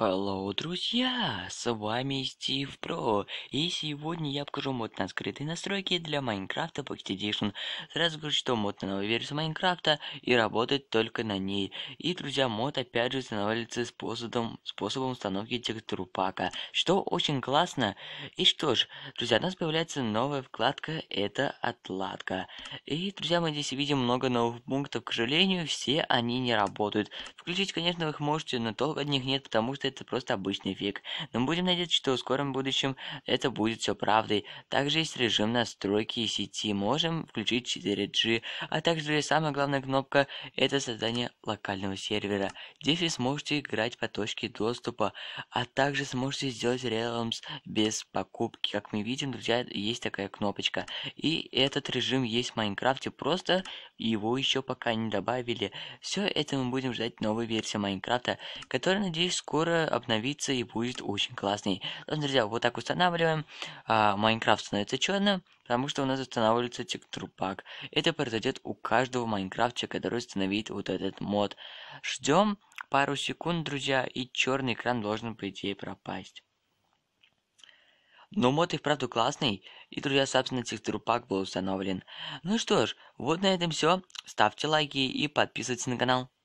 Hello, друзья! С вами Стив Про, и сегодня я покажу мод на скрытые настройки для Майнкрафта Pocket Edition. Сразу говорю, что мод на новую версию Майнкрафта и работает только на ней. И, друзья, мод опять же устанавливается способом, способом установки текстуру пака, что очень классно. И что ж, друзья, у нас появляется новая вкладка, это отладка. И, друзья, мы здесь видим много новых пунктов, к сожалению, все они не работают. Включить, конечно, вы их можете, но толк от них нет, потому что это просто обычный фиг. Но будем надеяться, что в скором будущем это будет все правдой. Также есть режим настройки сети. Можем включить 4G. А также самая главная кнопка это создание локального сервера. Здесь вы сможете играть по точке доступа. А также сможете сделать Realms без покупки. Как мы видим, друзья, есть такая кнопочка. И этот режим есть в Майнкрафте. Просто его еще пока не добавили. Все это мы будем ждать новой версии Майнкрафта, которая, надеюсь, скоро скоро обновится и будет очень классный. Ладно, э, друзья, вот так устанавливаем. А, Майнкрафт становится черным, потому что у нас устанавливается текстурпак. Это произойдет у каждого майнкрафтчика, который установит вот этот мод. Ждем пару секунд, друзья, и черный экран должен, по идее, пропасть. Но мод и вправду классный, и, друзья, собственно, текстурпак был установлен. Ну что ж, вот на этом все. Ставьте лайки и подписывайтесь на канал.